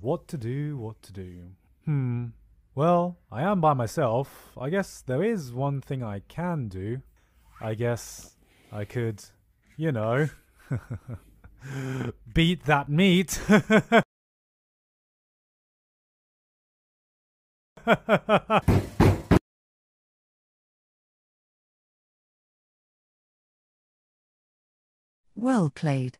What to do, what to do. Hmm. Well, I am by myself. I guess there is one thing I can do. I guess I could, you know, beat that meat. well played.